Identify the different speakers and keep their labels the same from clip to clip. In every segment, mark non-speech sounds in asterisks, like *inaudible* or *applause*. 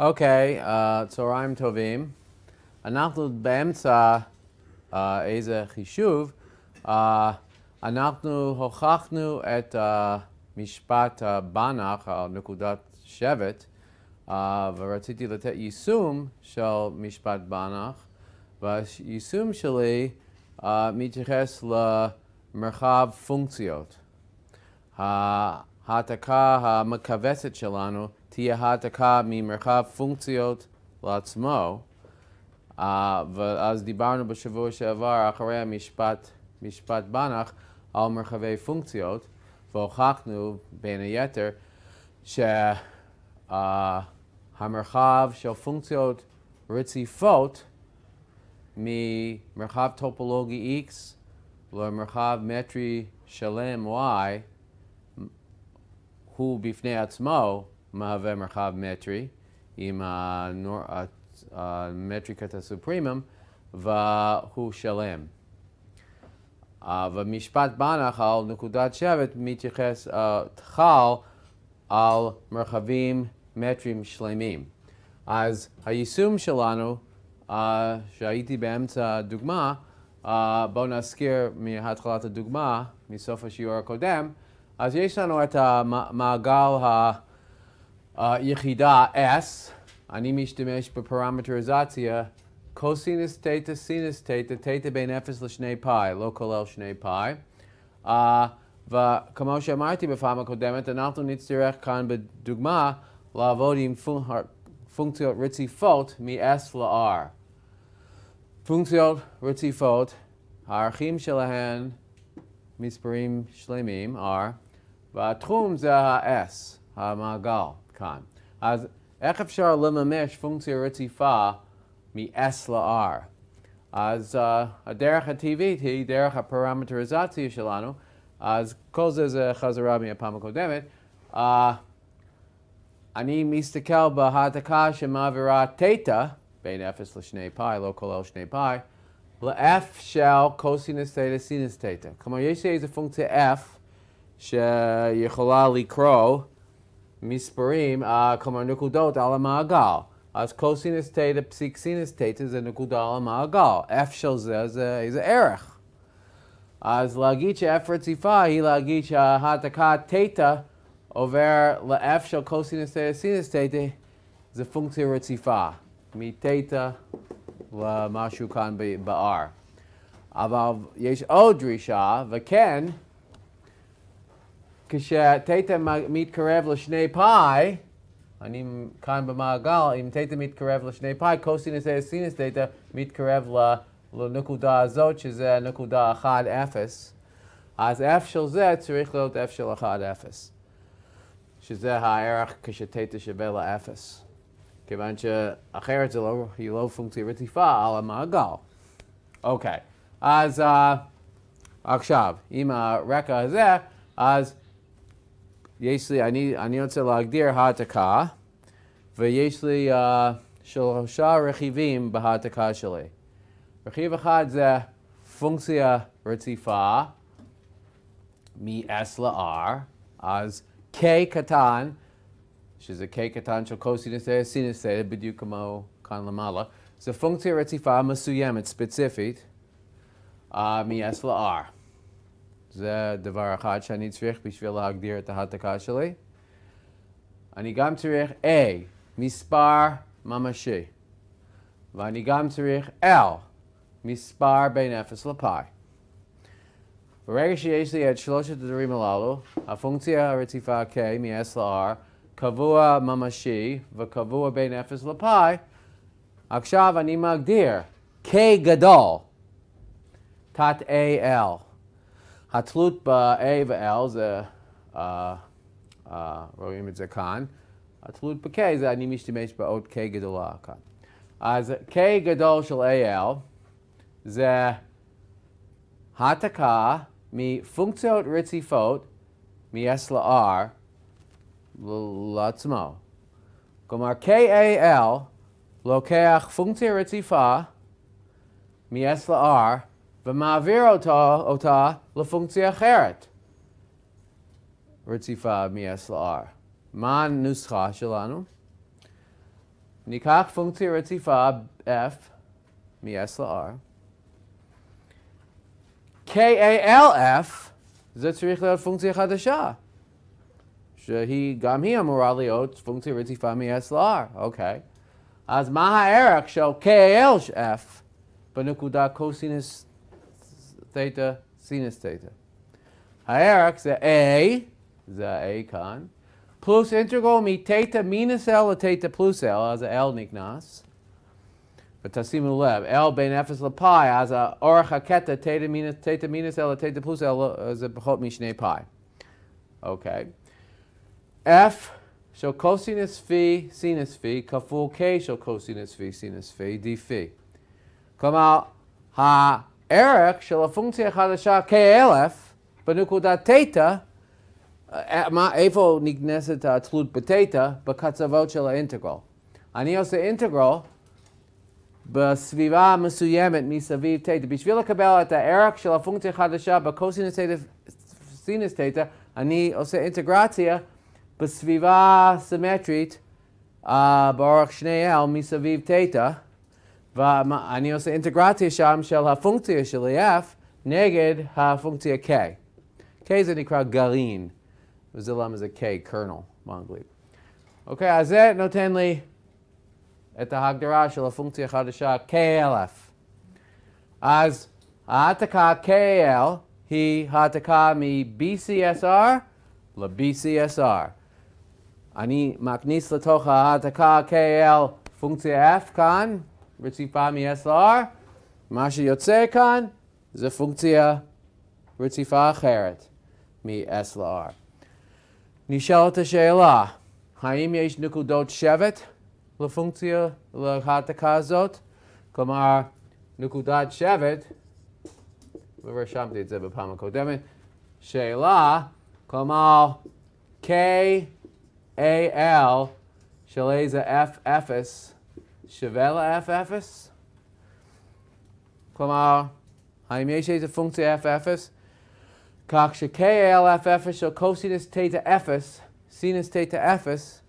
Speaker 1: אוקיי, אה, צהריים טובים. אנחנו באמצע אה, איזה חישוב. אה, אנחנו הוכחנו את משפט הבנח על נקודת שבט, ורציתי לתת יישום של משפט בנח, והיישום שלי מתייחס למרחב פונקציות. ההעתקה המכווצת שלנו תהיה העתקה ממרחב פונקציות לעצמו, uh, ואז דיברנו בשבוע שעבר, אחרי המשפט משפט בנח, על מרחבי פונקציות, והוכחנו, בין היתר, שהמרחב אה, uh, של פונקציות רציפות ממרחב טופולוגי X למרחב מטרי שלם Y הוא בפני עצמו מהווה מרחב מטרי עם המטריקת הסופרימום והוא שלם. ומשפט בנח על נקודת שבט מתייחס uh, תחל על מרחבים מטרים שלמים. אז היישום שלנו, שהייתי באמצע הדוגמה, בואו נזכיר מהתחלת הדוגמה, מסוף השיעור הקודם, אז יש לנו את המעגל ה... Yechida S, אני משתמש בפרמטריזציה קוסינוס תטא סינוס תטא, תטא בין 0 ל-2 פאי, לא כולל 2 פאי. Uh, וכמו שאמרתי בפעם הקודמת, אנחנו נצטרך כאן בדוגמה לעבוד עם פונ... פונקציות רציפות מ-S ל-R. פונקציות רציפות, הערכים שלהן מספרים שלמים, R, והתחום זה ה-S, המעגל. כאן. אז איך אפשר לממש פונקציה רציפה מ-S ל-R? אז uh, הדרך הטבעית היא דרך הפרמטריזציה שלנו, אז כל זה זה חזרה מהפעם הקודמת. Uh, אני מסתכל בהעתקה שמעבירה תטא, בין 0 ל-2 פאי, לא כולל 2 פאי, ל-f של קוסינוס תטא סינוס תטא. כלומר, יש לי איזו פונקציה f שיכולה לקרוא מספרים, אה, כלומר נקודות על המעגל. אז קוסינוס תטא פסיק סינוס תטא זה נקודה על המעגל. f של זה זה איזה ערך. אז להגיד ש-f רציפה היא להגיד שההעתקה תטא עובר ל-f של קוסינוס תטא סינוס תטא זה פונקציה רציפה, מתטא למשהו כאן ב-r. אבל יש עוד דרישה, וכן, כשתתא מתקרב לשני פאי, אני כאן במעגל, אם תתא מתקרב לשני פאי, קוסינוס תיתא סינוס תתא מתקרב לנקודה הזאת, שזה נקודה 1-0, אז f של זה צריך להיות f של 1-0, שזה הערך כשתתא שווה ל-0, כיוון שאחרת זה לא, היא לא פונקציה רציפה על המעגל. אוקיי, okay. אז uh, עכשיו, עם הרקע הזה, אז Yesli ani ani otze lagdir hataka, veYesli uh, shalosha rechivim b'hataka shle. Rechiv echad ze funksia ritzifa mi esla la r as k katan, she's a k katan shel kosinus ayas sinus ayas b'diukamo kan lamala. It's a funksia masuyemet specific uh, mi esla la r. זה דבר אחד שאני צריך בשביל להגדיר את ההעתקה שלי. אני גם צריך A, מספר ממשי. ואני גם צריך L, מספר בין 0 לפאי. ברגע שיש לי את שלושת הדברים הללו, הפונקציה הרציפה K מ-S ל-R, קבוע ממשי וקבוע בין 0 לפאי, עכשיו אני מגדיר K גדול, תת AL. התלות ב-A ו-L זה, uh, uh, רואים את זה כאן, התלות ב-K זה אני משתמש באות K גדולה כאן. אז K גדול של AL זה העתקה מפונקציות רציפות מ-S ל-R לעצמו. כלומר, KAL לוקח פונקציה רציפה מ-S ל-R ומעביר אותה, אותה לפונקציה אחרת, רציפה מ-S ל-R. מה הנוסחה שלנו? ניקח פונקציה רציפה f מ-S ל-R. KALF זה צריך להיות פונקציה חדשה, שהיא, גם היא אמורה להיות פונקציה רציפה מ-S ל-R, אוקיי. אז מה הערך של KALF בנקודה קוסינוס theta, sinus theta. Ha'erak זה A, זה ה-A כאן, פלוס אינטרגול מתטא מינוס L לתטא פלוס L, אז ה-L נכנס. ותשימו לב, L בין 0 לפאי, אז אורך הקטע תטא מינוס L לתטא פלוס L זה פחות משני פאי. אוקיי. F של קוסינוס פי, סינוס פי, כפול K של קוסינוס פי, סינוס פי, d פי. כלומר, ה... Erik, je functie had de shah keelef, benukudat theta, eh, eh, ma evo niknesita tlut beta, bekatsavotchela integral. Aniose integral, besviva masuyemet, misaviv theta, besvilla cabelle at the Erik, je la functie had de shah, integrazia, besviva symmetrit, a barochneel, misaviv theta. ואני עושה אינטגרציה שם של הפונקציה של f נגד הפונקציה k. k זה נקרא גרעין, וזה למה זה k, kernel באנגלית. אוקיי, אז זה נותן לי את ההגדרה של הפונקציה החדשה KLF. אז ההעתקה KL היא העתקה מ-BCSR ל-BCSR. אני מכניס לתוך ההעתקה KL פונקציה F כאן, רציפה מ-SR, מה שיוצא כאן זה פונקציה רציפה אחרת מ-SR. נשאלת השאלה, האם יש נקודות שבט לפונקציה, להעתקה הזאת? כלומר, נקודת שבט, ורשמתי את זה בפעם הקודמת, שאלה, כלומר, K, A, L, של איזה F0 שווה ל-f0? כלומר, האם יש איזו פונקציה f0? כך ש-KL f0 של קוסינוס תטא 0, סינוס תטא 0,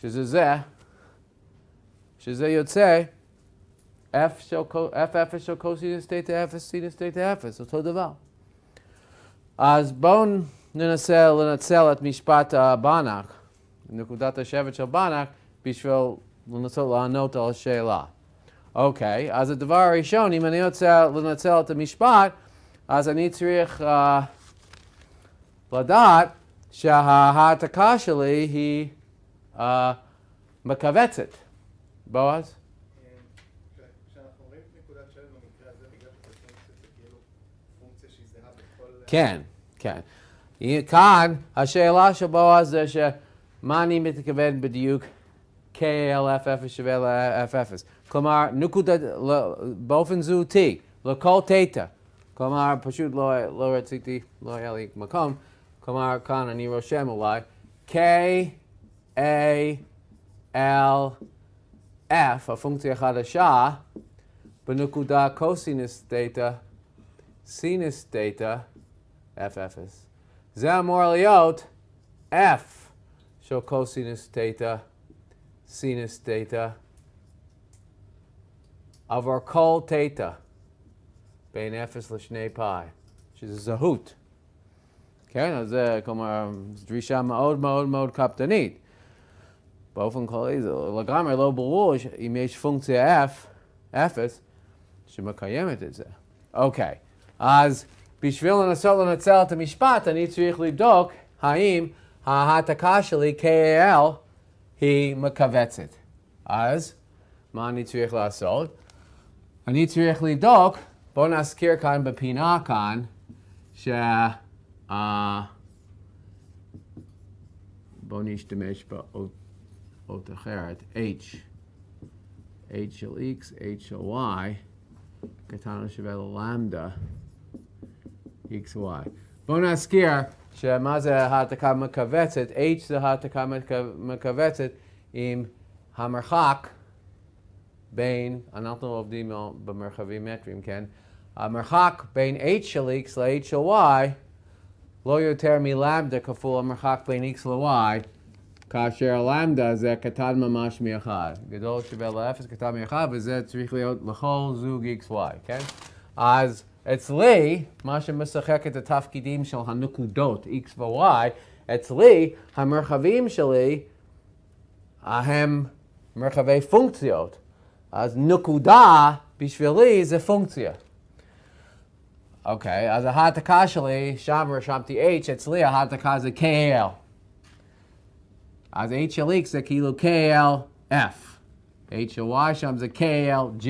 Speaker 1: שזה זה, שזה יוצא f של, f0 של קוסינוס תטא 0, סינוס תטא 0, אותו דבר. אז בואו ננסה לנצל את משפט הבנק, נקודת השבט של בנק, בשביל לנסות לענות על השאלה. אוקיי, אז הדבר הראשון, אם אני רוצה לנצל את המשפט, אז אני צריך uh, לדעת שההעתקה שלי היא uh, מכווצת. בועז? כן, כן. כאן השאלה של בועז זה שמה אני מתכוון בדיוק K-A-L-F-F-E-S-H-V-E-L-F-F-E-S. Klamar, nukuta, bofenzu T. Lokol teta. Klamar, pashut loy, loy, tziti, loy, eli, makom. Klamar, kan, ani, roshem, ulai. K-A-L-F, a funkcia chadasha, benukuta cosinus theta, sinus theta, F-F-E-S. Zem, moral, F. Show theta, sinus theta of our kol theta, בין 0 לשני פאי, שזה זהות. כן, אז זה, כלומר, זו דרישה מאוד מאוד מאוד קפדנית. באופן כללי זה לגמרי לא ברור אם יש פונקציה f, 0, שמקיימת את זה. אוקיי, אז בשביל לנסות לנצל את המשפט, אני צריך לבדוק האם ההעתקה שלי, KAL, היא מכווצת. אז מה אני צריך לעשות? אני צריך לבדוק, בואו נזכיר כאן בפינה כאן, ש... Uh, בואו נשתמש באות אחרת, h, h של x, h של y, קטן שווה ללמדה, x, y. בואו נזכיר שמה זה העתקה מכווצת? h זה העתקה מכווצת עם המרחק בין, אנחנו עובדים במרחבים מטרים, כן? המרחק בין h של x ל-h של y לא יותר מלמדה כפול המרחק בין x ל-y, כאשר הלמדה זה קטן ממש מ-1. גדול שווה ל-0, קטן מ-1, וזה צריך להיות לכל זוג xy, כן? אז... אצלי, מה שמשחק את התפקידים של הנקודות, x ו-y, אצלי, המרחבים שלי אה, הם מרחבי פונקציות. אז נקודה בשבילי זה פונקציה. אוקיי, okay, אז ההעתקה שלי, שם רשמתי h, אצלי ההעתקה זה KL. אז h של x זה כאילו KLF. h של y שם זה KLG.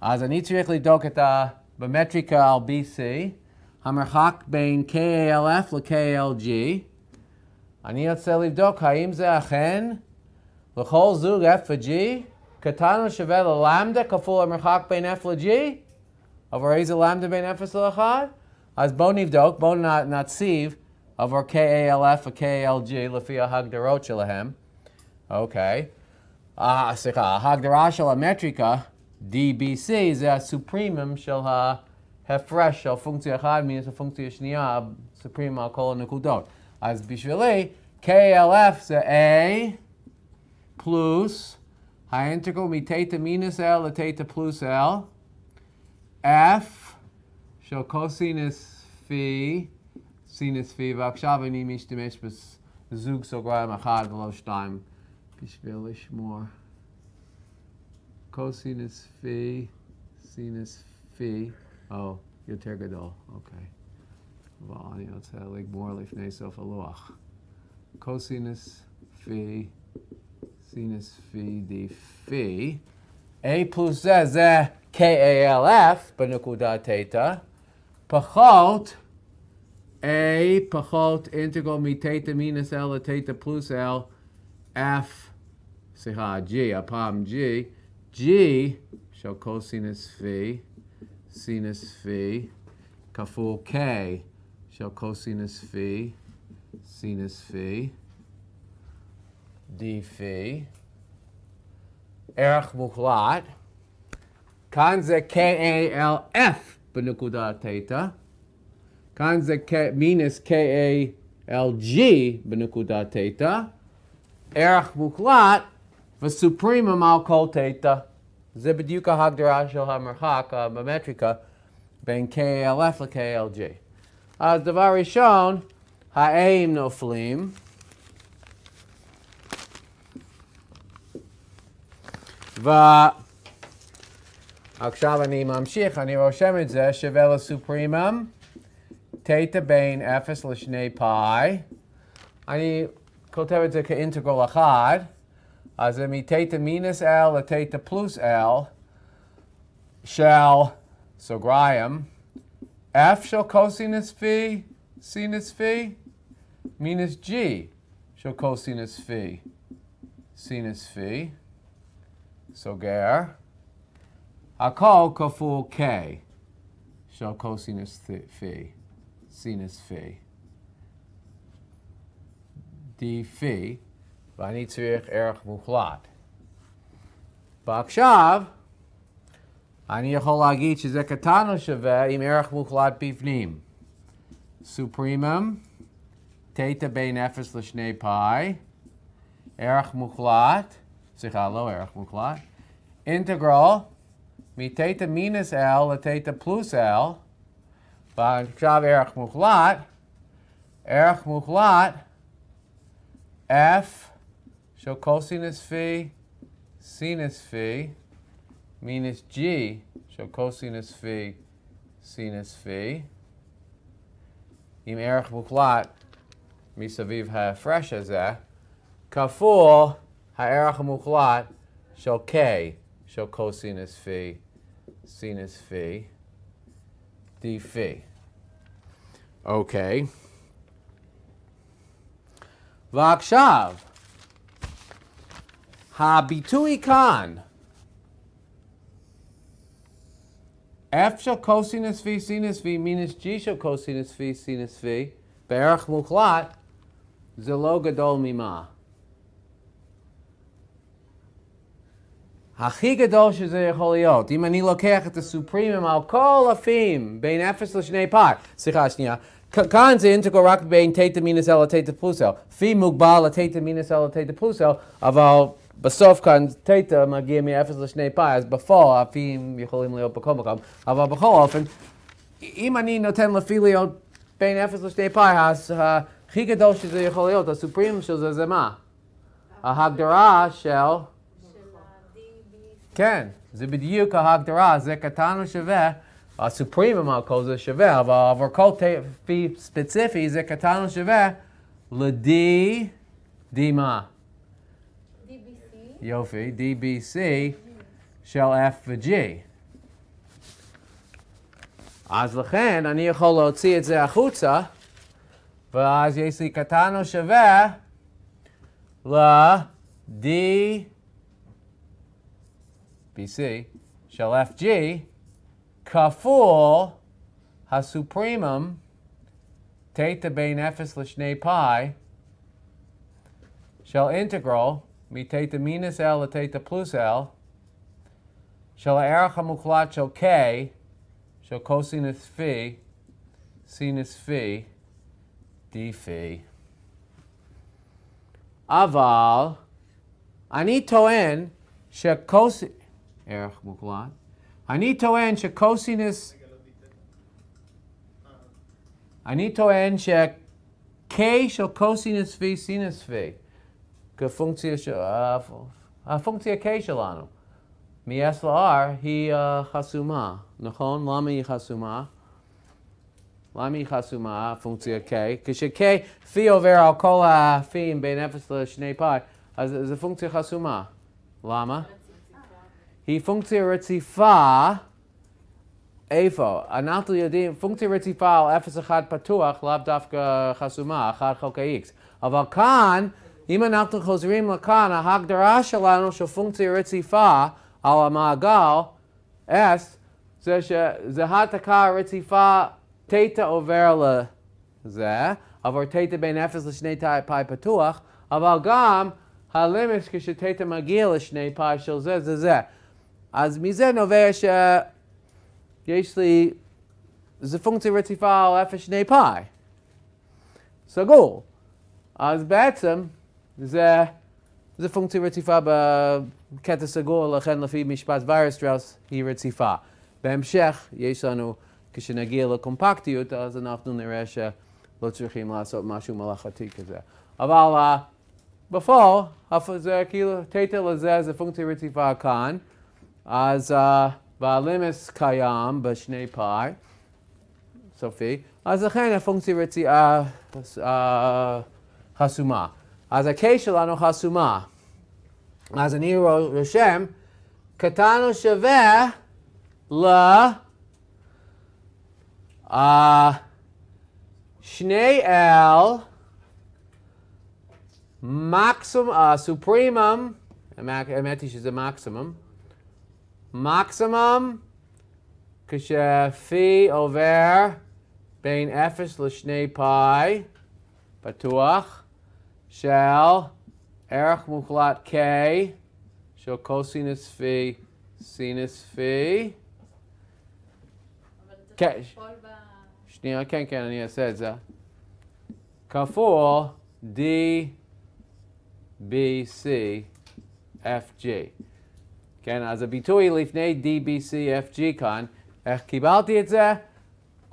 Speaker 1: אז אני צריך לדאוג את ה... במטריקה על BC, המרחק בין KALF ל-KLG. אני רוצה לבדוק האם זה אכן לכל זוג F ו-G קטן או שווה ללמדה כפול המרחק בין F ל-G? עבור איזה למדה בין 0 ל-1? אז בואו נבדוק, בואו נציב עבור KALF ו-KLG לפי ההגדרות שלהם. אוקיי. Okay. סליחה, ההגדרה של המטריקה DBC זה הסופרימום של ההפרש של פונקציה אחת מינוס הפונקציה השנייה, סופרימום על כל הנקודות. אז בשבילי, KLF זה A פלוס האינטגרל מתטא מינוס L לתטא פלוס L, F של קוסינוס פי, סינוס פי, ועכשיו אני משתמש בזוג סוגריים אחד ולא שתיים בשביל לשמור. cosinus phi sinus phi. Oh, it all. Okay. V'ani yotzeh ligmor lifnei sof aluach. Cosinus phi sinus phi d phi. A plus z z k a l f benukuda teta pachot a pachot integral mi teta minus l teta plus l f. Siha g, a g. G shall cosinus phi, sinus phi, kaful k shall cosinus phi, sinus phi, d phi, erich muhlat, kanze kalf b'nekuda theta, kanze k minus kalg b'nekuda theta, erich muhlat V'suprima malkolteta, zibiduka hagdarasho hamerchak mametrika uh, ben klf lklg. As the very shown, ha'eim no flim. Va. עכשיו אני ממשיך, אני רושם את זה, שווה לסופרימום, תטא בין 0 לשני פאי, אני כותב את as a teta minus l, a teta plus l, shall, so graham, f shall cosinus phi, sinus phi, minus g shall cosinus phi, sinus phi, so ger, a call kaful k shall cosinus phi, sinus phi, d phi, ואני צריך ערך מוחלט. ועכשיו, אני יכול להגיד שזה קטן או שווה עם ערך מוחלט בפנים. סופרימום, תטא בין 0 ל-2 פאי, ערך מוחלט, סליחה, לא ערך מוחלט, אינטגרל מתטא מינוס L לתטא פלוס L, ועכשיו ערך מוחלט, ערך מוחלט, F so cosinus phi, sinus phi, minus g. So cosinus phi, sinus phi. Im erich muklat, misaviv ha'fresh hazeh. Kaful ha'erich muklat, shel k. So cosinus phi, sinus phi, d phi. Okay. Vakshav. Habitui kan F shall cosiness fee sinus v, minus G shall cosiness fee sinus v. Berach mukhlat, ziloga dol mima. Hachiga dol shizer holio, Dima nilo kek at supreme al cola fim, ben effes lechne pot, sikhashnia, kan ze integral rak ben te te minus elate de plusel, fimukbala te minus elate de plusel, of al. בסוף כאן תטא מגיע מ-0 ל-2 פאי, אז בפועל אפים יכולים להיות בכל מקום. אבל בכל אופן, אם אני נותן לפי להיות בין 0 ל-2 פאי, אז הכי גדול שזה יכול להיות, הסופרים של זה זה מה? ההגדרה של... כן, זה בדיוק ההגדרה, זה קטן או שווה. הסופרים אמר כל זה שווה, אבל עבור כל תפי ספציפי זה קטן או שווה ל-D, D מה? Yofi, DBC, shall F וג'י. אז לכן אני יכול להוציא את זה החוצה, ואז יש לי קטן או שווה ל-D BC של FG כפול הסופרימום תטא בין 0 ל-2 פאי של אינטגרל מתטא מינוס L לתטא פלוס L, של הערך המוחלט של K, של קוסינוס פי, סינוס פי, די פי. אבל אני טוען שקוס... ערך מוחלט. אני טוען שקוסינוס... אני טוען ש-K של קוסינוס פי סינוס פי gefunktia a funktia kesha lanu. Mi eslar hi uh, chasuma. Nachon lama chasuma. Lami chasuma funktia k. Kishe k fi over al kol ha fiim bein efes le shnei pai. as a funktia chasuma. Lama. Hi funktia retzifa. Efo. Anatul yodim. Funktia retzifa al efes patua, patuach lav dafka chasuma achad chokai x. Aval אם אנחנו חוזרים לכאן, ההגדרה שלנו של פונקציה רציפה על המעגל, S, זה שזהה תקה רציפה תטא עובר לזה, עבור תטא בין 0 לשני פאי פתוח, אבל גם הלימיט כשתטא מגיע לשני פאי של זה, זה זה. אז מזה נובע שיש לי, זה פונקציה רציפה על 0 שני פאי. סגור. אז בעצם זה, זה פונקציה רציפה בקטע סגור, לכן לפי משפט ויירסטראוס היא רציפה. בהמשך יש לנו, כשנגיע לקומפקטיות, אז אנחנו נראה שלא צריכים לעשות משהו מלאכתי כזה. אבל uh, אה, בפועל, זה כאילו, טייטל הזה זה פונקציה רציפה כאן, אז uh, והלימס קיים בשני פאי, סופי, אז לכן הפונקציה רציפה אה, uh, uh, חסומה. אז הקשלנו חסומה. אז אני רושם, קטן או שווה ל... Uh, שני L, מקסום, סופרימום, האמת היא שזה מקסימום, מקסימום כשפי עובר בין 0 ל-2 פאי, פתוח, shall erach mukhlat k shall cosinus phi סינוס פי. כן, שנייה, כן, כן, אני אעשה את זה. כפול D, B, C, F, G. כן, אז הביטוי לפני D, B, C, F, G כאן, איך קיבלתי את זה?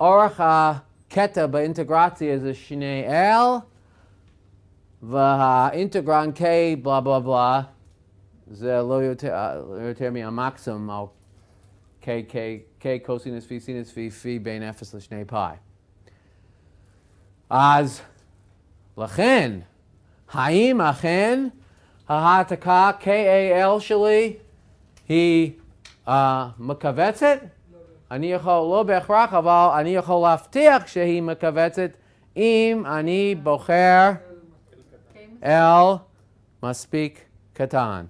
Speaker 1: אורך הקטע באינטגרציה זה שני L, והאינטגרן K בלה בלה בלה זה לא יותר, אה, לא יותר מהמקסימום על K, K, K קוסינוס פי סינוס פי פי בין 0 לשני פאי. אז לכן, האם אכן ההעתקה KAL שלי היא uh, מכווצת? אני יכול, לא בהכרח, אבל אני יכול להבטיח שהיא מכווצת אם אני בוחר... El must speak Katan.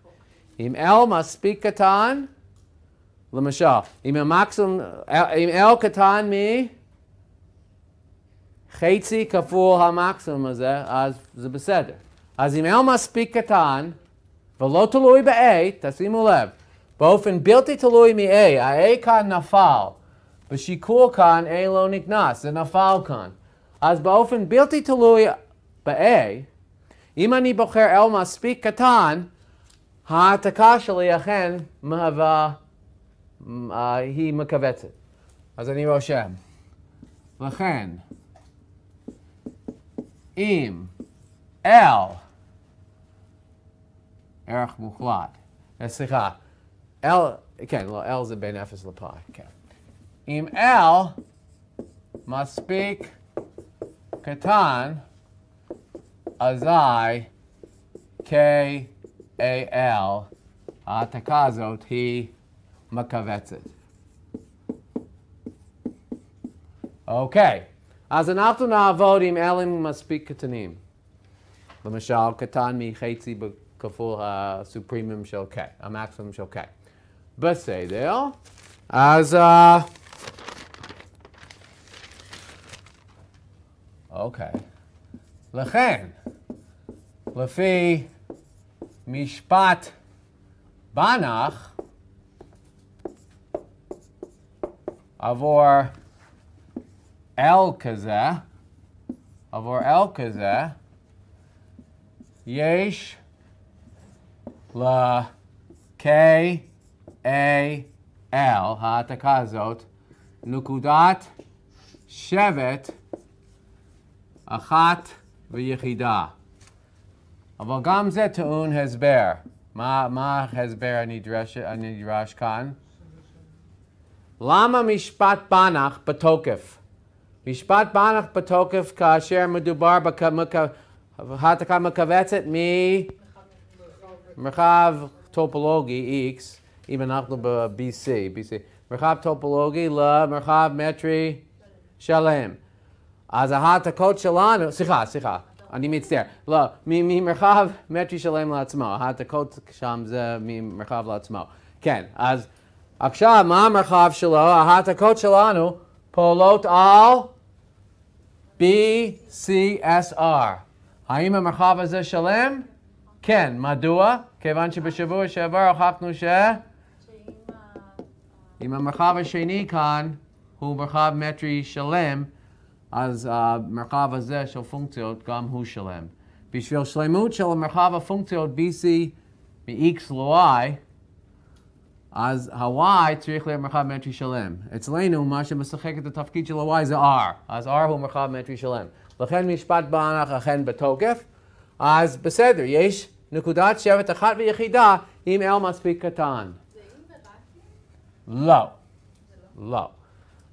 Speaker 1: Im El must speak Katan. Lemashal. Im Maxim. Im El Katan me. Chetzi kaful ha maximum as the beseder. As im El must speak Katan. Velo tolui be Tasimu lev. Both in bilti tolui me a. A kan nafal. Bashikul kan a lo niknas. The nafal kan. As both in bilti tolui be a. אם אני בוחר L מספיק קטן, ההעתקה שלי אכן מהווה, uh, היא מכווצת. אז אני רושם. לכן, אם L, ערך מוחלט, אה, סליחה, L, כן, לא, L זה בין 0 לפאי, כן. אם L מספיק קטן, azai k a l atakazot he makavetzet. Okay, as an after na'avodim elim must speak katanim. The mashal katan mi chetzi kaful ha uh, supremum shel k a uh, maximum shel k. But say there, as uh, okay. לכן, לפי משפט בנח עבור L כזה, עבור L כזה, יש ל k a l ההעתקה הזאת, נקודת שבט אחת ויחידה. Aval gamze toun hezber. Ma ma hezber ani dresha ani drashkan. Lama mishpat banach betokif. Mishpat banach betokif kasher medubar bakamuka hataka makavetet mi merchav topologi x even akhlo bc bc merchav topologi la merchav metri shalem az a hatakot shalanu sicha sicha אני מצטער. לא, ממרחב מטרי שלם לעצמו, העתקות אה, שם זה ממרחב לעצמו. כן, אז עכשיו מה המרחב שלו? ההעתקות אה, שלנו פועלות על BCSR. האם המרחב הזה שלם? כן, מדוע? כיוון שבשבוע שעבר הוכחנו ש... אם המרחב השני כאן הוא מרחב מטרי שלם, אז המרחב הזה של פונקציות גם הוא שלם. בשביל שלמות של מרחב הפונקציות BC מ-X ל-Y, אז ה-Y צריך להיות מרחב מטרי שלם. אצלנו, מה שמשחק את התפקיד של ה-Y זה R, אז R הוא מרחב מטרי שלם. לכן משפט בענך אכן בתוקף, אז בסדר, יש נקודת שבט אחת ויחידה אם L מספיק קטן. זה אם ורק? לא. לא.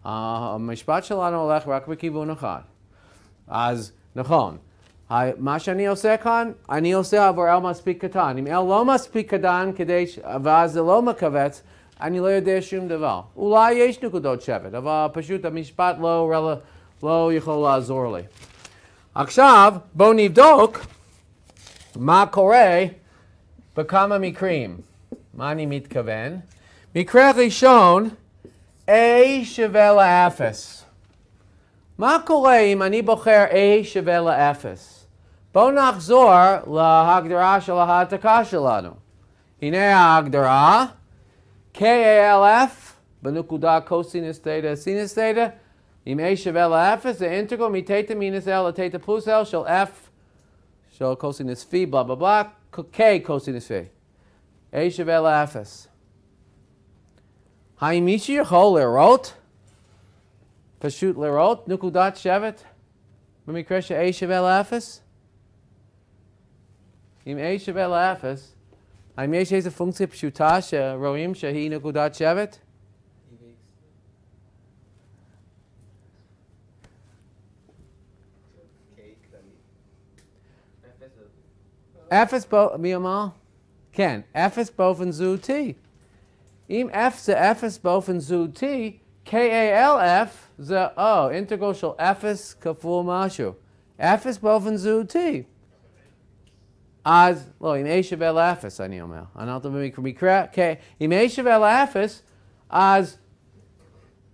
Speaker 1: המשפט שלנו הולך רק בכיוון אחד. אז נכון, מה שאני עושה כאן, אני עושה עבור L מספיק קטן. אם L לא מספיק קטן כדי, ש... ואז זה לא מכווץ, אני לא יודע שום דבר. אולי יש נקודות שבט, אבל פשוט המשפט לא, רל... לא יכול לעזור לי. עכשיו, בואו נבדוק מה קורה בכמה מקרים. מה אני מתכוון? מקרה ראשון, A שווה לאפס. מה קורה אם אני בוחר A שווה לאפס? בואו נחזור להגדרה של ההעתקה שלנו. הנה ההגדרה, KALF בנקודה קוסינוס תטא סינוס תטא, אם A שווה לאפס, זה אינטגרל מתטא מינוס L לתטא פלוס L של F של קוסינוס פי, בלה בלה בלה, K קוסינוס פי. A שווה לאפס. Haimishir ho lerot. Pashut lerot. Nukudat shevet. Mimikresha a shevel afis. Im a shevel afis. האם יש איזו פונקציה פשוטה שרואים שהיא נקודת שבט? אפס, מי אמר? כן, אפס באופן זהותי. Im f ze f is both in zu t, k a l f ze o, integral shall f is kaful mashu. f is both in zu t. Az, lo, im a shevel f is, ani omeo. An alta mimi kumi k, im a shevel f as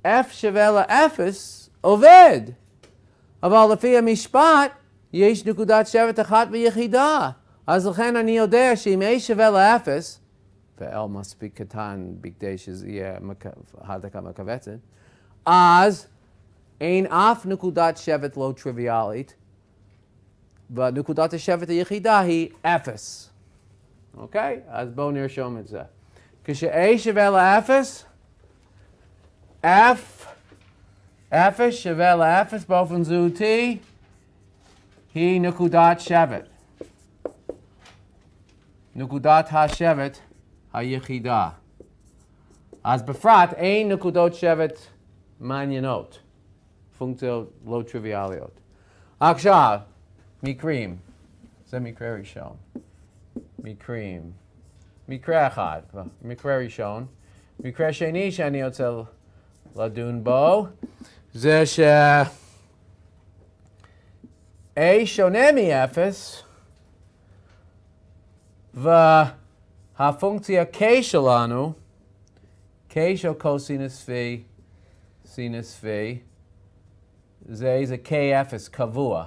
Speaker 1: f shevel f is, oved. Of all the fiya mishpat, yesh nukudat shevet achat v'yechidah. Az lechen ani yodea, shim a shevel f is, Be'el must be katan, bigdesh is Az, ein af nukudat shevet lo trivialit, va nukudat shevet yichidahi, ephes. Okay, as Bonir Shomit said. Kisha a afes, af afes ephes, shevela ephes, bofen zuti, he nukudat shevet. Nukudat ha shevet. היחידה. אז בפרט אין נקודות שבט מעניינות, פונקציות לא טריוויאליות. עכשיו, מקרים. זה מקרה ראשון. מקרים. מקרה אחד, מקרה ראשון. מקרה שני שאני רוצה לדון בו, זה ש... A שונה מ-0, ו... הפונקציה K שלנו, K של קוסינוס v, סינוס v, זה איזה K0 קבוע.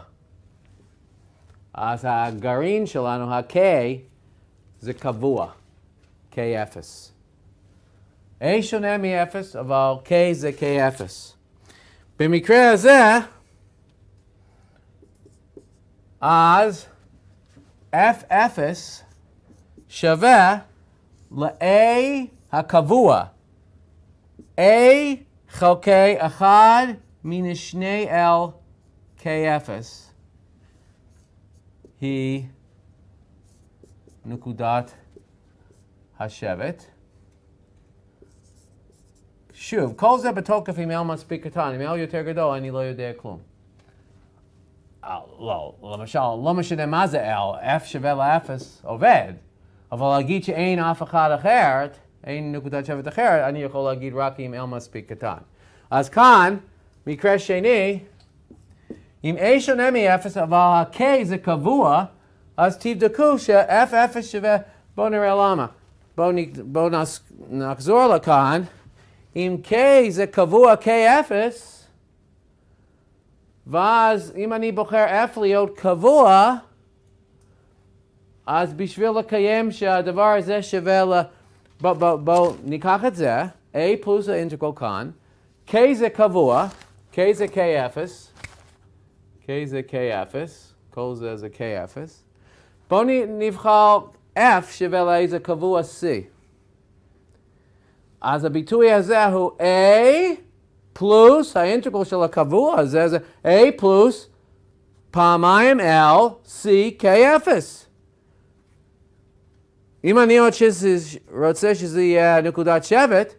Speaker 1: אז הגרעין שלנו, ה-K, זה קבוע, K0. A שונה מ-0, אבל K זה K0. במקרה הזה, אז F0 שווה ל-A הקבוע. A חלקי 1 מינוס 2L K0 היא נקודת השבט. שוב, כל זה בתוקף אם L מספיק קטן, אם L יותר גדול אני לא יודע כלום. אה, לא, למשל, לא משנה מה זה L, F שווה ל-0 עובד. אבל להגיד שאין אף אחד אחרת, אין נקודת שבט אחרת, אני יכול להגיד רק אם L מספיק קטן. אז כאן, מקרה שני, אם A שונה מ-0, אבל ה-K זה קבוע, אז תבדקו ש-F0 שווה, בואו נראה למה. בואו נ... בוא נס... נחזור לכאן. אם K זה קבוע K0, ואז אם אני בוחר F להיות קבוע, אז בשביל לקיים שהדבר הזה שווה ל... בואו בוא, בוא, ניקח את זה, a פלוס האינטגרל כאן, k זה קבוע, k זה k0, k זה k0, כל זה זה k0. בואו נבחר f שווה לאיזה קבוע c. אז הביטוי הזה הוא a פלוס האינטגרל של הקבוע הזה זה a פלוס פעמיים l c k0. אם אני עוד שזה, רוצה שזה יהיה נקודת שבט,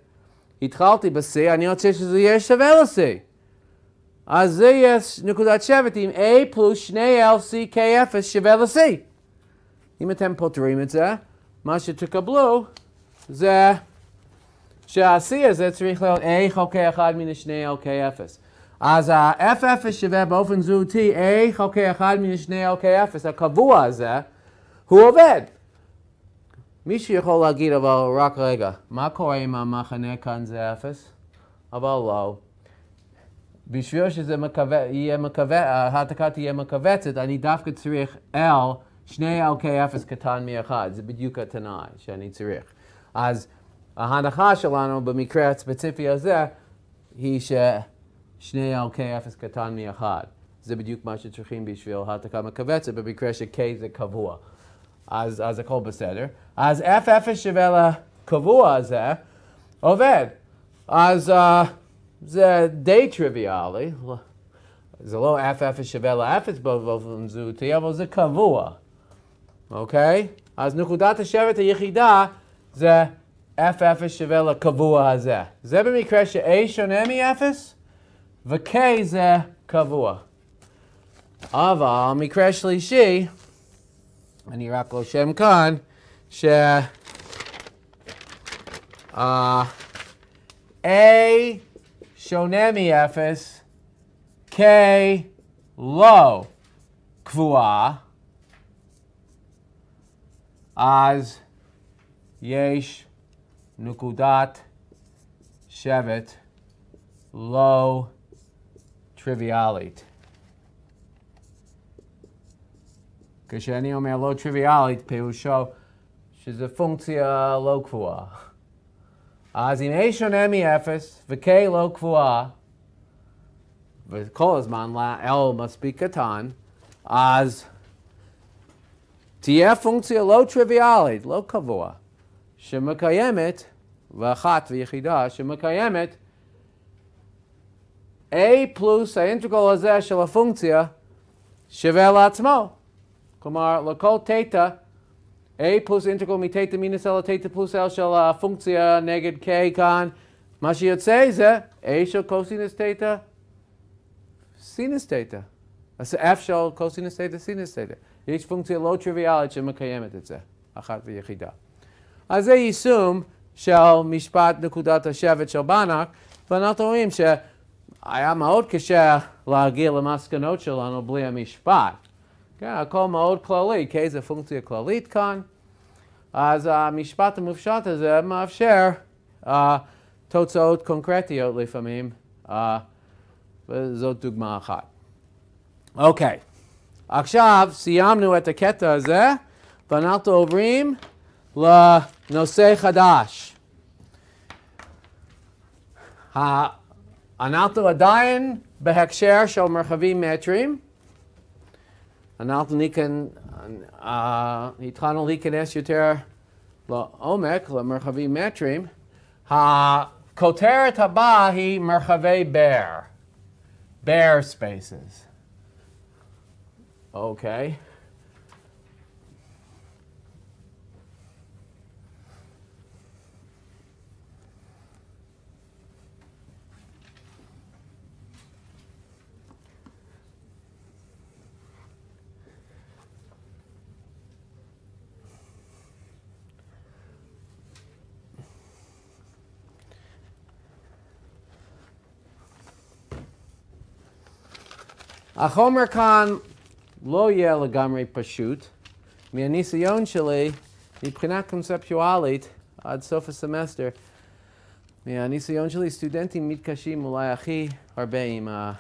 Speaker 1: התחלתי ב-C, אני רוצה שזה יהיה שווה ל-C. אז זה יהיה נקודת שבט עם A פלוס 2L CK0 שווה ל-C. אם אתם פותרים את זה, מה שתקבלו זה שה-C הזה צריך להיות A חלקי 1 מינוס 2 LK 0. אז ה-F0 שווה באופן זהותי A חלקי 1 מינוס 2 LK 0, הקבוע הזה, הוא עובד. מישהו יכול להגיד, אבל רק רגע, מה קורה אם המחנה כאן זה אפס? אבל לא. בשביל שזה מקווה, יהיה מקווה, ההעתקה תהיה מכווצת, אני דווקא צריך L, שני L כאפס קטן מאחד, זה בדיוק התנאי שאני צריך. אז ההנחה שלנו במקרה הספציפי הזה היא ששני L כאפס קטן מאחד. זה בדיוק מה שצריכים בשביל העתקה מכווצת, במקרה ש-K זה קבוע. as as a kol beseder. As f f kavua zeh oved. As uh, the day triviali. Zelo f f is shivela f is bovofum zu tiyavo kavua. Okay. As nukudat hasheret yichida zeh. F F is shivela kavua hazeh. Zebe mikre she A shonemi F is, zeh kavua. Ava mikre shlishi, אני רק רושם כאן ש... Uh, A שונה מ-0, K לא קבועה, אז יש נקודת שבט לא טריוויאלית. כשאני אומר לא טריוויאלית, פירושו שזו פונקציה לא קבועה. אז אם A שונה מ-0 ו-K לא קבועה, וכל הזמן ל-L מספיק קטן, אז תהיה פונקציה לא טריוויאלית, לא קבועה, שמקיימת, ואחת ויחידה, שמקיימת A פלוס האינטגרל הזה של הפונקציה שווה לעצמו. כלומר, לכל תטא, a פלוס אינטגרל מתטא מינוס l תטא פלוס l של הפונקציה נגד k כאן, מה שיוצא זה a של קוסינוס תטא, סינוס תטא. אז f של קוסינוס תטא, סינוס תטא. יש פונקציה לא טריוויאלית שמקיימת את זה, אחת ויחידה. אז זה יישום של משפט נקודת השבט של בנק, ואנחנו רואים שהיה מאוד קשה להגיע למסקנות שלנו בלי המשפט. כן, הכל מאוד כללי, כי זו פונקציה כללית כאן. אז המשפט המופשט הזה מאפשר uh, תוצאות קונקרטיות לפעמים, uh, וזאת דוגמה אחת. אוקיי, okay. עכשיו סיימנו את הקטע הזה, ואנחנו עוברים לנושא חדש. אנחנו עדיין בהקשר של מרחבים מטרים, Anat Nikan likan uh, Yoter La Omek La Merchavi matrim Ha koterat Haba He Merchave Bear Bare spaces. Okay. החומר כאן לא יהיה לגמרי פשוט. מהניסיון שלי, מבחינה קונספטואלית, עד סוף הסמסטר, מהניסיון שלי, סטודנטים מתקשים אולי הכי הרבה עם, ה,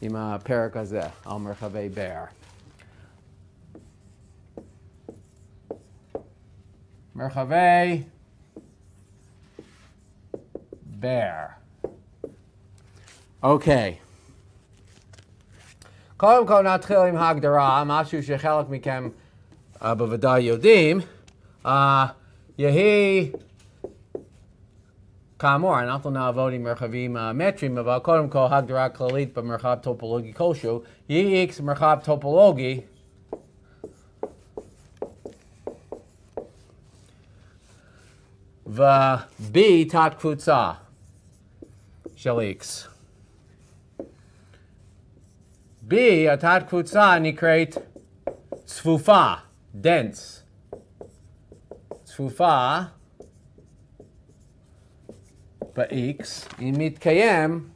Speaker 1: עם הפרק הזה, על מרחבי באר. מרחבי באר. אוקיי. Okay. קודם כל נתחיל עם ההגדרה, משהו שחלק מכם uh, בוודאי יודעים. Uh, יהי, כאמור, אנחנו נעבוד עם מרחבים uh, אה, מטרים, אבל קודם כל הגדרה כללית במרחב טופולוגי כלשהו. יהי איקס מרחב טופולוגי. ו-B תת קבוצה של x. B tat kvutsa nikrate tsfufa, dense. Tsfufa ba'x, imit kayem,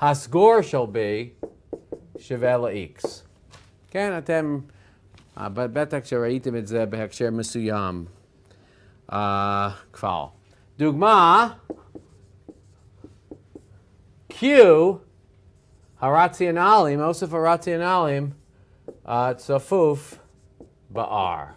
Speaker 1: hasgor shall be shivela x. Can atem, uh, but betak sharaitim itze behak mesuyam uh, kval. Dugma, Q, Haratzianalim, Osef Haratzianalim, uh, Tzafuf Ba'ar.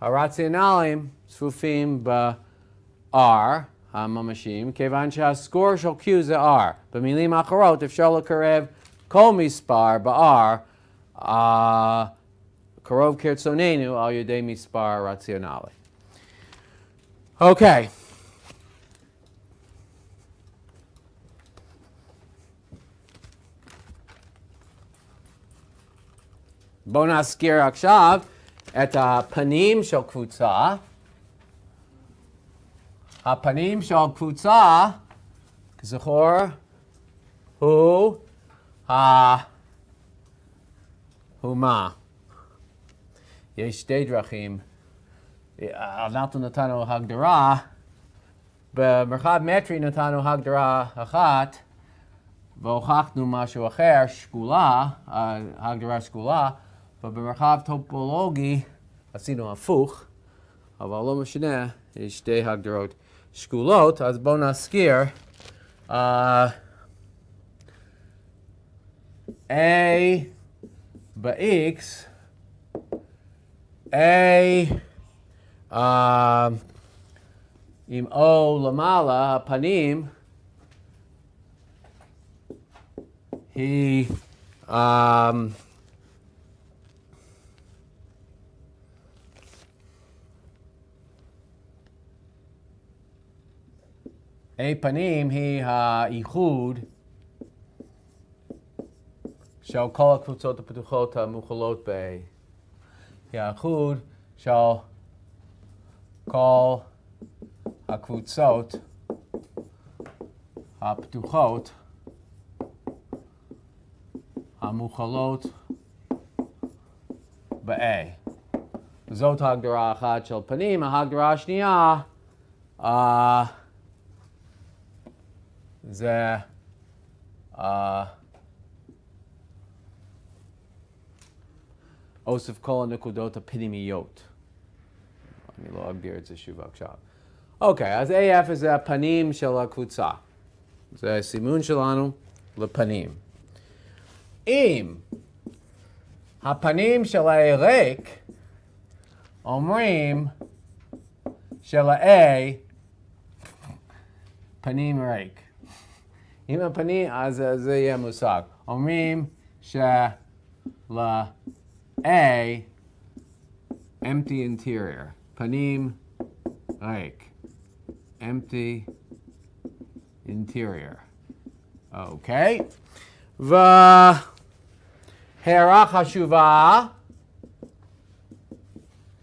Speaker 1: Haratzianalim, Tzfufim Ba'ar, Hamamashim, Kevan Shaskor Shal Q Za'ar, B'milim Acharot, if Shalakarev, Kol Mispar Ba'ar, uh, Karov Kirtsonenu, Al Yedei Mispar Ratzionali. Okay. בואו נזכיר עכשיו את הפנים של קבוצה. הפנים של קבוצה, כזכור, הוא ה... הוא מה? יש שתי דרכים. אנחנו נתנו הגדרה, במרחב מטרי נתנו הגדרה אחת, והוכחנו משהו אחר, שקולה, הגדרה שקולה. אבל במרחב טופולוגי עשינו הפוך, אבל לא משנה, יש שתי הגדרות שקולות, אז בואו נזכיר. Uh, A ב-X, A uh, עם O למעלה, הפנים, היא... Um, A פנים היא האיחוד של כל הקבוצות הפתוחות המוכלות ב... a היא האיחוד של כל הקבוצות הפתוחות המוכלות ב-A. זאת ההגדרה האחת של פנים, ההגדרה השנייה, uh, זה... uh, Osif Kol Nikudot Pinimiyot. אני לא אגדיר את זה שוב עכשיו. אוקיי, אז AF זה הפנים של הקבוצה. זה הסימון שלנו לפנים. אם הפנים של הירק אומרים של ה-A פנים ריק. אם הפנים, אז זה יהיה מושג. אומרים של-A, empty interior, פנים ריק, empty interior. אוקיי? והערה חשובה,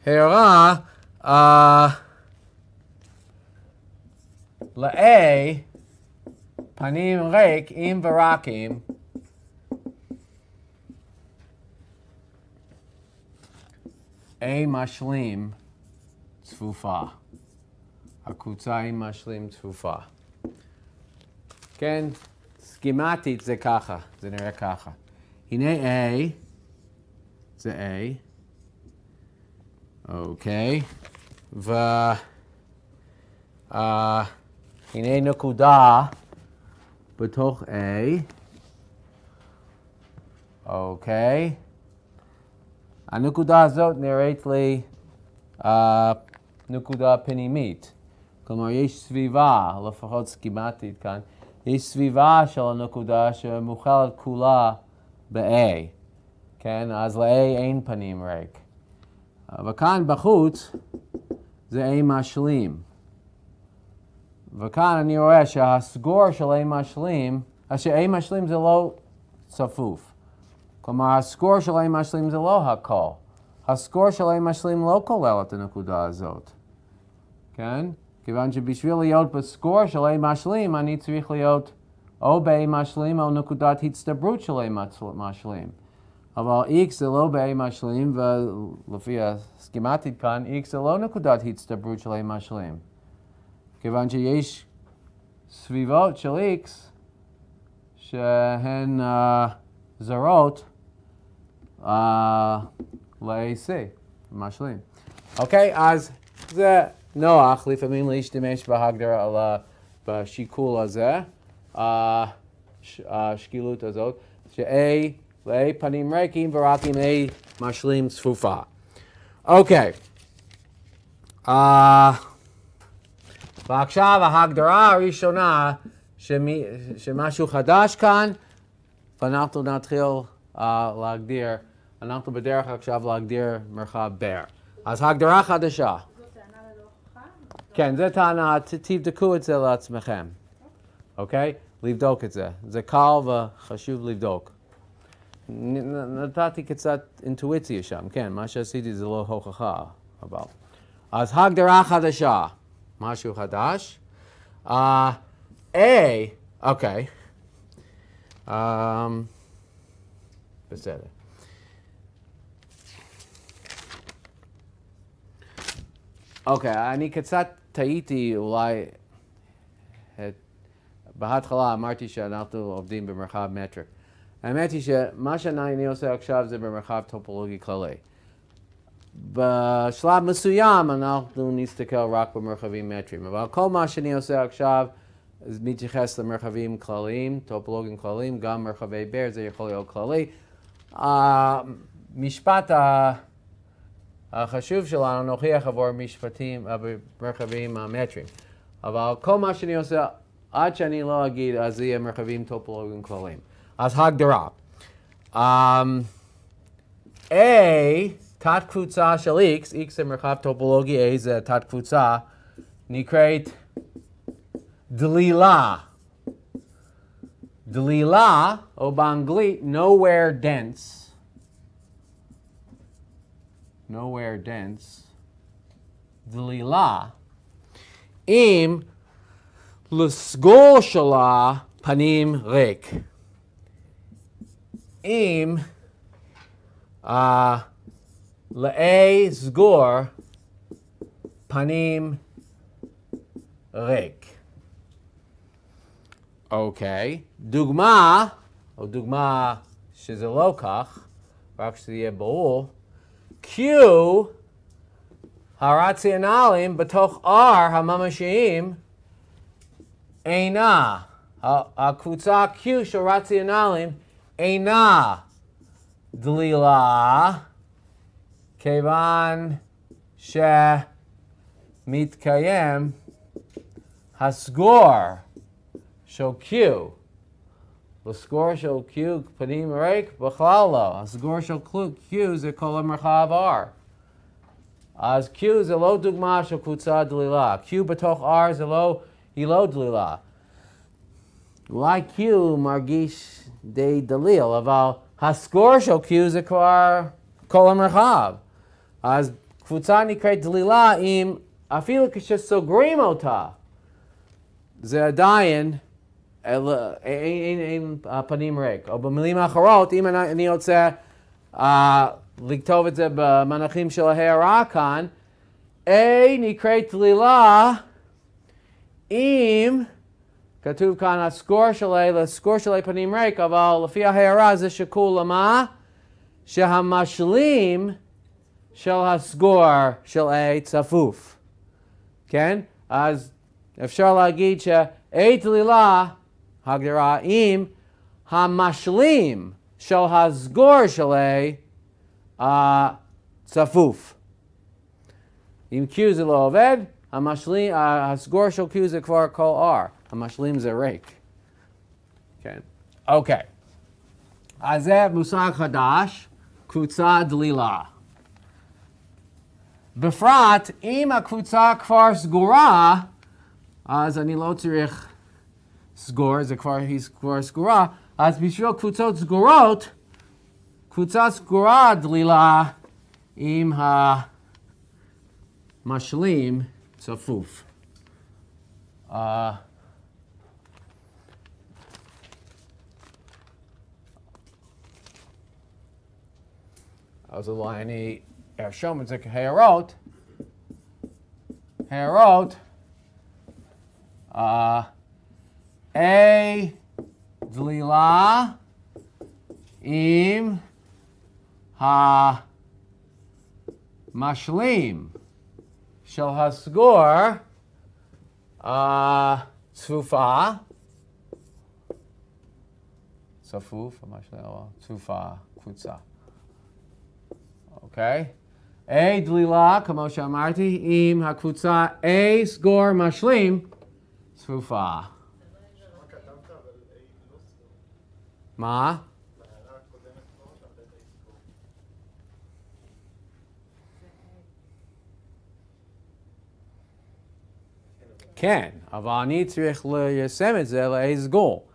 Speaker 1: הערה uh, ל-A פנים ריק, עם ברקים. A משלים צפופה. הקבוצה A משלים צפופה. כן, סכימטית זה ככה, זה נראה ככה. הנה A, זה A, אוקיי, okay. והנה אה, uh, נקודה. בתוך A, אוקיי? הנקודה הזאת נראית לי uh, נקודה פנימית. כלומר, יש סביבה, לפחות סכימטית כאן, יש סביבה של הנקודה שמוכלת כולה ב-A, כן? אז ל-A אין פנים ריק. וכאן בחוץ זה A משלים. וכאן אני רואה שהסגור של A משלים, ש-A משלים זה לא צפוף. כלומר, הסגור של A משלים זה לא הכל. הסגור של A משלים לא כולל את הנקודה הזאת, כן? כיוון שבשביל להיות בסגור של A משלים, אני צריך להיות או ב-A משלים או נקודת הצטברות של A משלים. אבל x זה לא ב-A משלים, ולפי הסכימטית כאן, x זה לא נקודת הצטברות של A משלים. כיוון שיש סביבות של x שהן uh, זרות uh, אה, ל-AC, משלים. אוקיי, okay, אז זה נוח לפעמים להשתמש בהגדרה על ה... בשיקול הזה, אה, השקילות הזאת, ש-A ל-A פנים ריקים ורק עם A משלים צפופה. אוקיי. Okay. Uh, ועכשיו ההגדרה הראשונה שמי, שמשהו חדש כאן, ואנחנו נתחיל uh, להגדיר, אנחנו בדרך עכשיו להגדיר מרחב בר. אז הגדרה חדשה. זו טענה ללא הוכחה? כן, זו טענה, תבדקו את זה לעצמכם, אוקיי? Okay? לבדוק את זה. זה קל וחשוב לבדוק. נתתי קצת אינטואיציה שם, כן, מה שעשיתי זה לא הוכחה, אבל. אז הגדרה חדשה. משהו חדש. Uh, A, אוקיי. Okay. אמ, um, בסדר. אוקיי, okay, אני קצת טעיתי אולי. את... בהתחלה אמרתי שאנחנו עובדים במרחב מטריק. האמת היא שמה שאני עושה עכשיו זה במרחב טופולוגי כללי. בשלב מסוים אנחנו נסתכל רק במרחבים מטריים, אבל כל מה שאני עושה עכשיו מתייחס למרחבים כלליים, טופולוגים כלליים, גם מרחבי בר, זה יכול להיות כללי. המשפט החשוב שלנו נוכיח עבור משפטים, אה, מרחבים מטריים, אבל כל מה שאני עושה עד שאני לא אגיד, אז זה יהיה מרחבים טופולוגים כלליים. אז הגדרה. Um, A Tat Kvutza shel X, X in Merchav topology A is a uh, Tat Kvutza, Nikrate Dlila. Dlila, nowhere dense. Nowhere dense. Dlila. Im L'sgol panim rik. Im uh, לאי סגור פנים ריק. אוקיי. דוגמה, או דוגמה שזה לא כך, רק שזה יהיה ברור, Q הרציונליים בתוך R הממשיים אינה, הקבוצה Q של רציונליים אינה דלילה. כיוון שמתקיים הסגור של Q. לסגור של Q פנים ריק? בכלל לא. הסגור של Q זה כל המרחב R. אז Q זה לא דוגמה של קבוצה דלילה. Q בתוך R זה לא, היא לא דלילה. אולי Q מרגיש די דליל, אבל הסקור של Q זה כבר כל המרחב. אז קבוצה נקראת דלילה אם אפילו כשסוגרים אותה, זה עדיין אל, אין, אה, אין, אה, אין אה, פנים ריק. או במילים האחרות, אם אני, אני רוצה uh, לכתוב את זה במנחים של ההערה כאן, A נקראת דלילה אם... כתוב כאן הסקור של שלה, לסקור A פנים ריק, אבל לפי ההערה זה שקול למה? שהמשלים של הסגור של A צפוף, כן? אז אפשר להגיד ש-A תלילה, הגדרה עם המשלים של הסגור של A צפוף. אם Q זה לא עובד, המשלים, הסגור של Q זה כבר כל R, המשלים זה ריק. כן. אוקיי. אז זה מושג חדש, קבוצה דלילה. בפרט, אם הקבוצה כבר סגורה, אז אני לא צריך סגור, זה כבר, היא כבר סגורה, אז בשביל קבוצות סגורות, קבוצה סגורה דלילה עם המשלים צפוף. Uh, אז אולי אני Shom is a Herot. Herot. Uh, a Dlila Im Ha Mashlim Shel Hasgor uh, Tzufa Safuf oh, Tzufa Kutsa. Okay? A דלילה, כמו שאמרתי, אם הקבוצה A סגור משלים, צפופה. מה? כן, אבל אני צריך ליישם את זה ל-A סגור.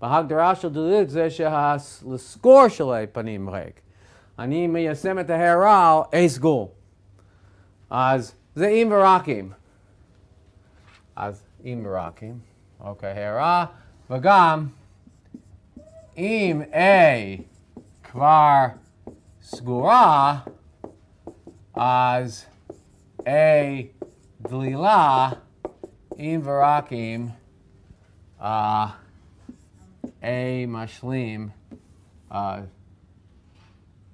Speaker 1: בהגדרה של דלילה זה שהסקור של הפנים ריק. אני מיישם את ההערה על אייס גול. אז זה אם ורקים. אז אם ורקים, אוקיי, הערה, וגם אם A כבר סגורה, אז A דלילה, אם ורק uh, אה, A משלים uh,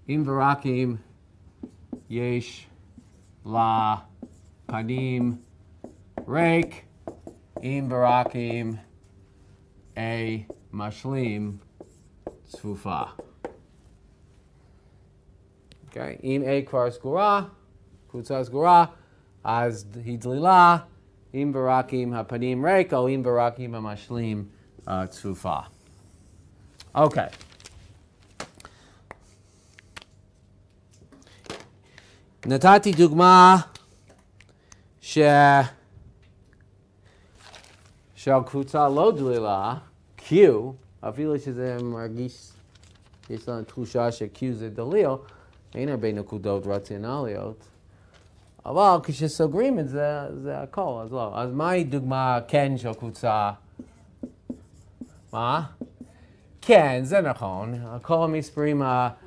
Speaker 1: Im yesh la panim reik. im a mashlim tzfufa. Okay, im a kvar gura, kutsas gura, az hidlila, im barakim hapanim reik, o im barakim hamashlim uh, tzfufa. Okay. נתתי דוגמה ש... שהקבוצה לא דלילה, Q, אפילו שזה מרגיש, יש לנו תחושה ש-Q זה דליל, אין הרבה נקודות רציונליות, אבל כשסוגרים את זה, זה הכל, אז לא. אז מהי דוגמה כן של קבוצה? מה? כן, זה נכון. כל המספרים ה... Uh,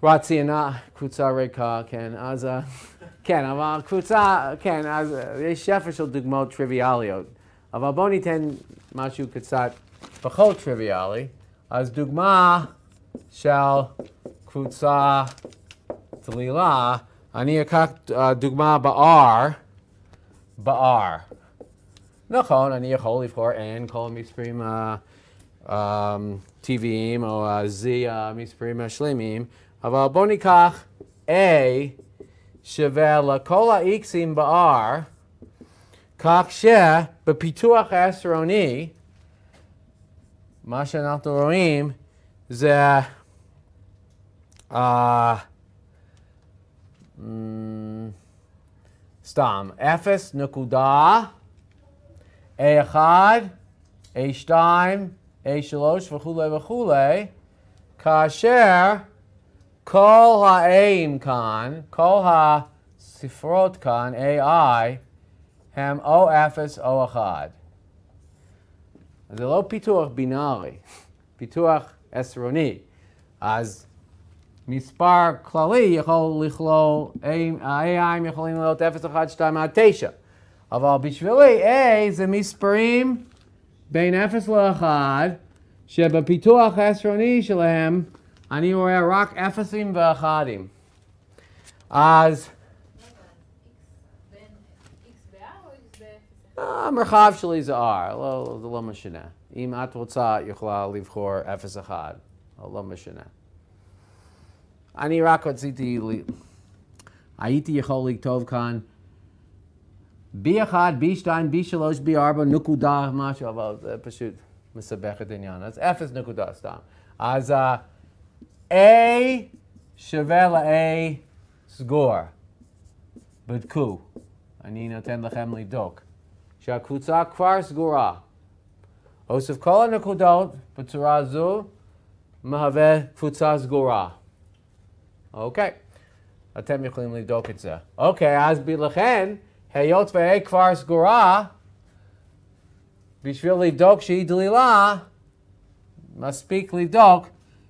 Speaker 1: Ratziana Kutsa Reka Ken Aza *laughs* Ken Ava Kutsa Ken Aza Sheffishal Dugmo Trivialiot Ava Boniten machu Kutsat Bachol Triviali as Dugma Shall Kutsa Tlila Aniakak uh, Dugma Ba'ar Ba'ar Nachon Aniak Holy for and call me Sprima um, TVM O uh, Zia Misprima Shlemim אבל בואו ניקח A שווה לכל ה-X'ים ב-R, כך שבפיתוח העשרוני, מה שאנחנו רואים זה uh, סתם, 0 נקודה A1, A2, A3 וכולי וכולי, כאשר כל ה-A'ים כאן, כל הספרות כאן, AI, הם או אפס או אחד. זה לא פיתוח בינארי, פיתוח עשרוני. אז מספר כללי יכול לכלול, ה-AI'ים יכולים להיות 0, 1, 2 עד 9. אבל בשבילי A זה מספרים בין 0 ל-1, שבפיתוח העשרוני שלהם אני רואה רק אפסים ואחדים. אז... אה, המרחב שלי זה R, לא, זה לא משנה. אם את רוצה, את יכולה לבחור 0-1, לא משנה. אני רק רציתי, הייתי יכול לכתוב כאן B1, B2, B3, B4, נקודה משהו, אבל זה פשוט מסבך את העניין. אז 0 נקודה סתם. אז... Uh, A shavela A score. But ku. Ani noten lechem lidok. Shakutza kvar sgura. Osef kol nekudot, b'tzura zu, mehave kutza sgura. Okay. Atem yichlim lidok et ze. Okay, az bilachen, heyot ve'e kvar sgura, בשביל לבדוק Must speak מספיק לבדוק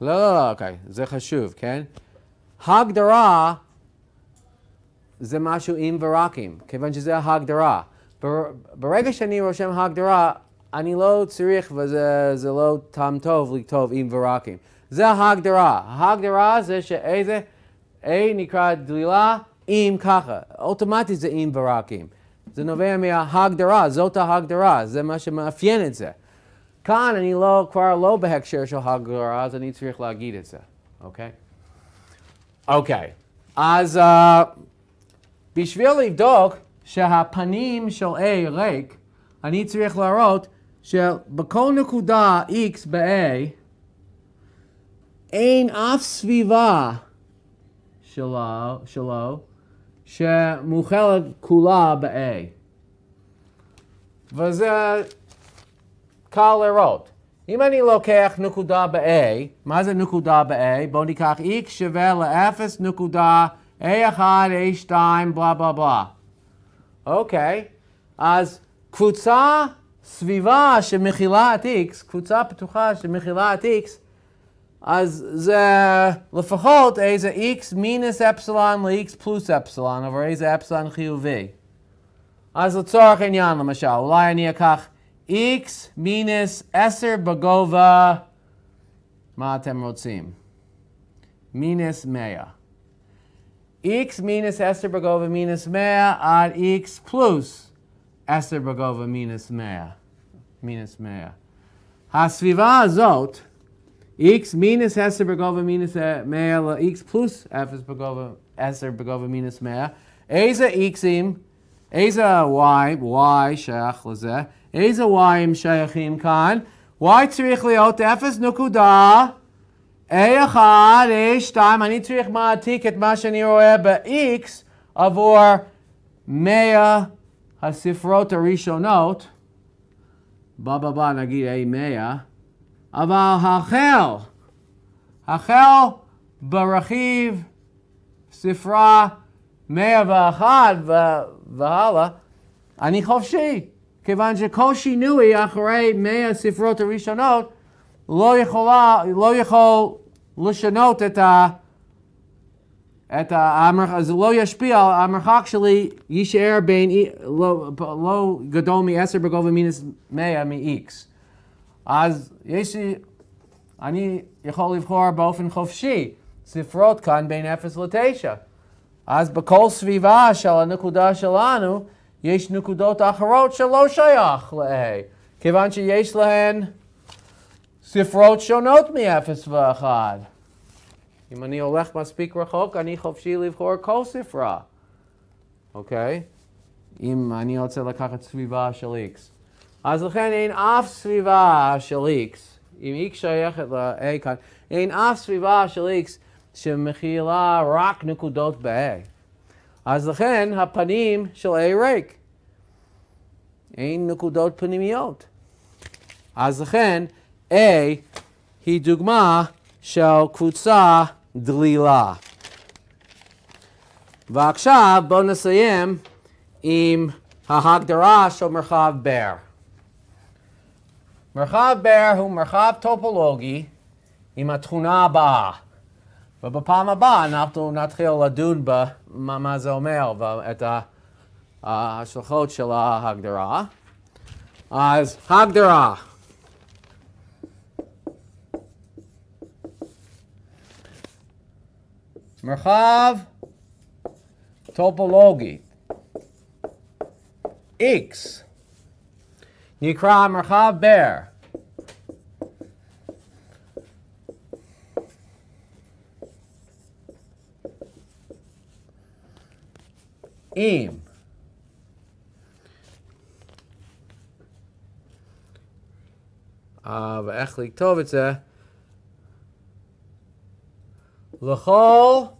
Speaker 1: לא, לא, לא, אוקיי, זה חשוב, כן? הגדרה זה משהו עם ורקים, כיוון שזה ההגדרה. ברגע שאני רושם הגדרה, אני לא צריך וזה לא טעם טוב לכתוב עם ורקים. זה ההגדרה. ההגדרה זה שאיזה A נקרא דלילה עם ככה. אוטומטית זה עם ורקים. זה נובע מההגדרה, זאת ההגדרה, זה מה שמאפיין את זה. כאן אני לא, כבר לא בהקשר של הגררה, אז אני צריך להגיד את זה, אוקיי? אוקיי, אז uh, בשביל לבדוק שהפנים של A ריק, אני צריך להראות שבכל נקודה x ב-A אין אף סביבה שלו, שלו שמוכלת כולה ב-A. וזה קל לראות. אם אני לוקח נקודה ב-A, מה זה נקודה ב-A? בואו ניקח x שווה ל-0 נקודה a1, a2, בלה בלה בלה. אוקיי, אז קבוצה סביבה שמכילה את x, קבוצה פתוחה שמכילה את x, אז זה לפחות איזה x מינוס אפסילון ל-x פלוס אפסילון, אבל איזה אפסילון חיובי. אז לצורך העניין, למשל, אולי אני אקח... X minus Eser Bagova Ma'atem Rotzim. Minus Mea. X minus Eser Bagova minus Mea at X plus Eser Bagova minus Mea. Minus Mea. Hasviva Zot. X minus Eser Bagova minus uh, Mea. X plus Eser Bagova Eser Bagova minus Mea. Eza Xim. Eza Y. Y. Shach Lazer. איזה y הם שייכים כאן? y צריך להיות 0 נקודה a1, a2, אני צריך מעתיק את מה שאני רואה ב-x עבור 100 הספרות הראשונות. בבא בא נגיד a100, אבל החל, החל ברכיב ספרה 101 והלאה, אני חופשי. כיוון שכל שינוי אחרי מאה הספרות הראשונות לא, יכולה, לא יכול לשנות את ה... את המרחק, אז לא ישפיע, המרחק שלי יישאר בין, לא, לא גדול מ-10 בגובה מינוס 100 מ-X. אז יש לי, אני יכול לבחור באופן חופשי ספרות כאן בין 0 ל-9. אז בכל סביבה של הנקודה שלנו, יש נקודות אחרות שלא שייך ל-A, כיוון שיש להן ספרות שונות מ-0 ו-1. אם אני הולך מספיק רחוק, אני חופשי לבחור כל ספרה, אוקיי? Okay? אם אני רוצה לקחת סביבה של X. אז לכן אין אף סביבה של X, אם X שייכת ל-A כאן, אין אף סביבה של X שמכילה רק נקודות ב-A. אז לכן הפנים של A ריק. אין נקודות פנימיות. אז לכן A היא דוגמה של קבוצה דלילה. ועכשיו בואו נסיים עם ההגדרה של מרחב בר. מרחב בר הוא מרחב טופולוגי עם התכונה הבאה. ובפעם הבאה אנחנו נתחיל לדון במה מה זה אומר ואת ההשלכות של ההגדרה. אז הגדרה. מרחב טופולוגי X נקרא מרחב בר. aim. Av ah, echlik tovitze. Lechol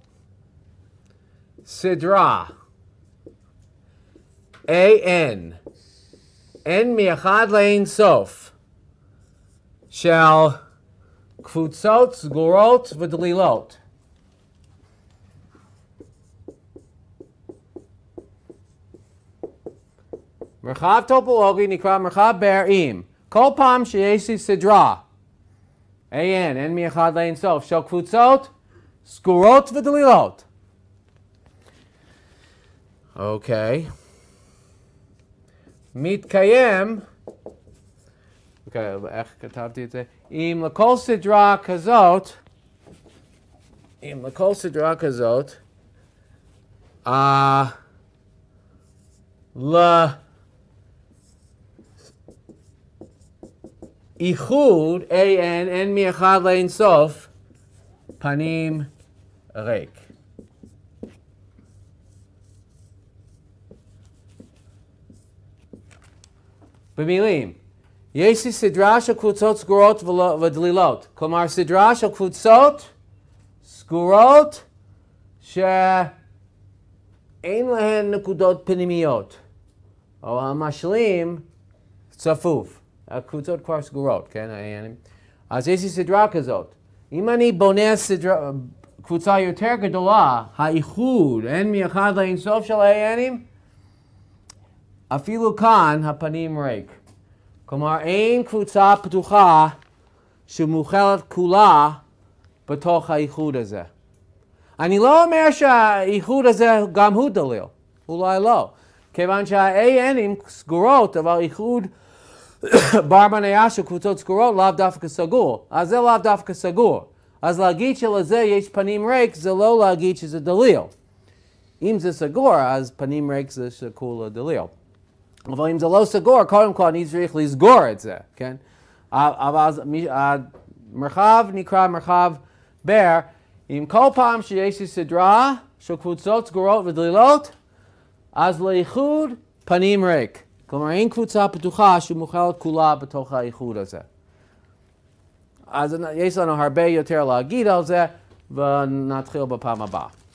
Speaker 1: sidra. A-N. En miachad lein sof. Shall kvutzot, gorot, vadlilot. Merchav topologi nikra merchav berim. Kol pam sheyesi sidra. Ayn en miachad lein sof shel kvutzot skurot v'delilot. Okay. Mit kayem. Okay, ech katavti it. Im lekol sidra kazot. Im lekol sidra kazot. Ah. la. איחוד, AN, אין מאחד סוף, פנים ריק. במילים, יש לי סדרה של קבוצות סגורות ודלילות. כלומר, סדרה של קבוצות סגורות שאין להן נקודות פנימיות, או המשלים צפוף. הקבוצות כבר סגורות, כן? אז יש לי סדרה כזאת? אם אני בונה סדרה, קבוצה יותר גדולה, האיחוד, אין מאחד לאינסוף של האיינים, אפילו כאן הפנים ריק. כלומר, אין קבוצה פתוחה שמוכלת כולה בתוך האיחוד הזה. אני לא אומר שהאיחוד הזה גם הוא דליל, אולי לא, כיוון שה-ANים סגורות, אבל איחוד... בר מניה של קבוצות סגורות לאו דווקא סגור, אז זה לאו דווקא סגור. אז להגיד שלזה יש פנים ריק זה לא להגיד שזה דליל. אם זה סגור, אז פנים ריק זה שקול לדליל. לא אבל אם זה לא סגור, קודם כל אני צריך לסגור את זה, כן? אבל אז המרחב נקרא מרחב בר. אם כל פעם שיש לי סדרה של קבוצות סגורות ודלילות, אז לאיחוד פנים ריק. כלומר, אין קבוצה פתוחה שמוכלת כולה בתוך האיחוד הזה. אז יש לנו הרבה יותר להגיד על זה, ונתחיל בפעם הבאה.